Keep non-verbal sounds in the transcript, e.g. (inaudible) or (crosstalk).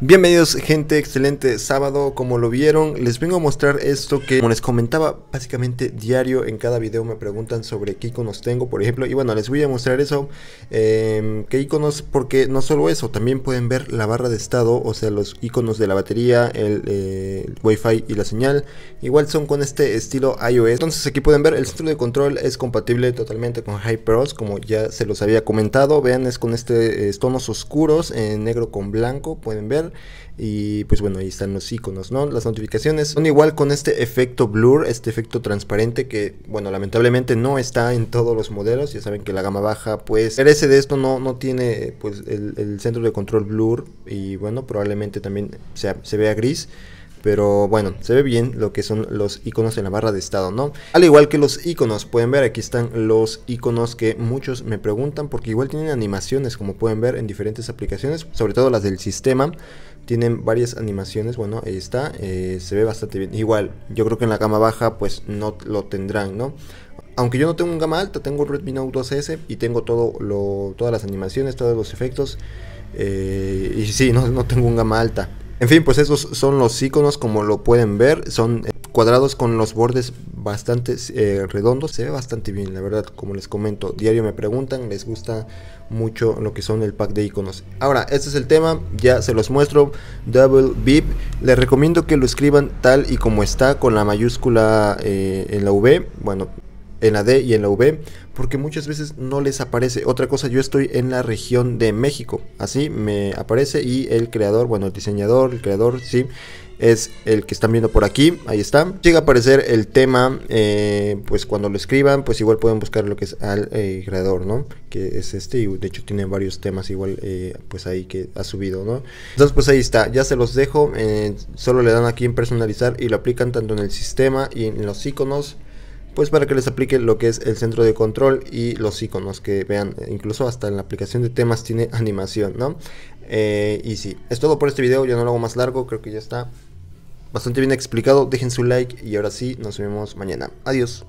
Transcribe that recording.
Bienvenidos gente, excelente sábado, como lo vieron, les vengo a mostrar esto que como les comentaba básicamente diario en cada video me preguntan sobre qué iconos tengo por ejemplo y bueno les voy a mostrar eso, eh, qué iconos porque no solo eso, también pueden ver la barra de estado, o sea los iconos de la batería, el, eh, wifi y la señal, igual son con este estilo iOS, entonces aquí pueden ver el centro de control es compatible totalmente con HyperOS como ya se los había comentado, vean es con este eh, tonos oscuros, en eh, negro con blanco pueden ver y pues bueno, ahí están los iconos, ¿no? Las notificaciones son igual con este efecto blur, este efecto transparente que, bueno, lamentablemente no está en todos los modelos. Ya saben que la gama baja, pues, carece de esto, no, no tiene pues el, centro de control blur y bueno, probablemente también se vea gris. Pero bueno, se ve bien lo que son los iconos en la barra de estado, ¿no? Al igual que los iconos, pueden ver aquí están los iconos que muchos me preguntan porque igual tienen animaciones como pueden ver en diferentes aplicaciones, sobre todo las del sistema. Tienen varias animaciones, bueno, ahí está, eh, se ve bastante bien. Igual, yo creo que en la gama baja pues no lo tendrán, ¿no? aunque yo no tengo un gama alta, tengo un Redmi Note 2S y tengo todo todas las animaciones, todos los efectos. Eh, y sí, (laughs) no, no, tengo un gama alta. En fin, pues esos son los iconos como lo pueden ver, son eh, cuadrados con los bordes bastante eh, redondos, se ve bastante bien la verdad, como les comento, diario me preguntan, les gusta mucho lo que son el pack de iconos. Ahora, este es el tema, ya se los muestro, Double Beep, les recomiendo que lo escriban tal y como está, con la mayúscula eh, en la V, bueno, en la D y en la V, porque muchas veces no les aparece. Otra cosa, yo estoy en la región de México, así me aparece y el creador, bueno, el diseñador, el creador, sí, es el que están viendo por aquí, ahí está. Llega a aparecer el tema, eh, pues cuando lo escriban, pues igual pueden buscar lo que es al eh, creador, ¿no? Que es este, y de hecho tiene varios temas igual, eh, pues ahí que ha subido, ¿no? Entonces, pues ahí está, ya se los dejo, solo le dan aquí en personalizar y lo aplican tanto en el sistema y en los iconos pues para que les aplique lo que es el centro de control y los iconos que vean, eh, incluso hasta en la aplicación de temas tiene (laughs) animación, ¿no? Eh, y sí, es todo por este video, ya no lo hago más largo, creo que ya está bastante bien explicado, dejen su like y ahora sí, nos vemos mañana, adiós.